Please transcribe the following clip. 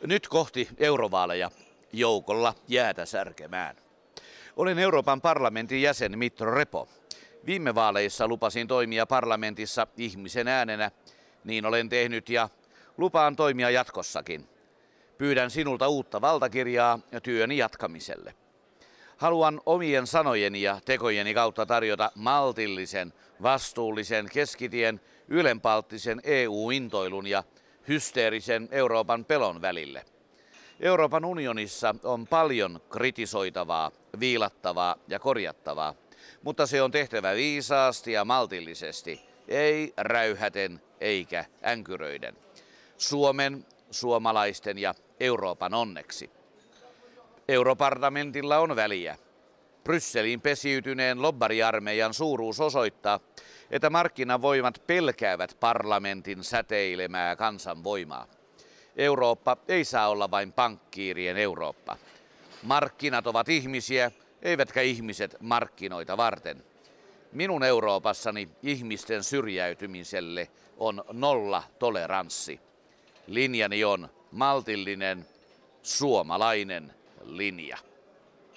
Nyt kohti eurovaaleja joukolla jäätä särkemään. Olen Euroopan parlamentin jäsen Mitro Repo. Viime vaaleissa lupasin toimia parlamentissa ihmisen äänenä. Niin olen tehnyt ja lupaan toimia jatkossakin. Pyydän sinulta uutta valtakirjaa työni jatkamiselle. Haluan omien sanojeni ja tekojeni kautta tarjota maltillisen, vastuullisen, keskitien, ylenpalttisen EU-intoilun ja hysteerisen Euroopan pelon välille. Euroopan unionissa on paljon kritisoitavaa, viilattavaa ja korjattavaa, mutta se on tehtävä viisaasti ja maltillisesti, ei räyhäten eikä änkyröiden. Suomen, suomalaisten ja Euroopan onneksi. Europarlamentilla on väliä. Brysseliin pesiytyneen lobbariarmeijan suuruus osoittaa, että markkinavoimat pelkäävät parlamentin säteilemää kansanvoimaa. Eurooppa ei saa olla vain pankkiirien Eurooppa. Markkinat ovat ihmisiä, eivätkä ihmiset markkinoita varten. Minun Euroopassani ihmisten syrjäytymiselle on nolla toleranssi. Linjani on maltillinen suomalainen linja.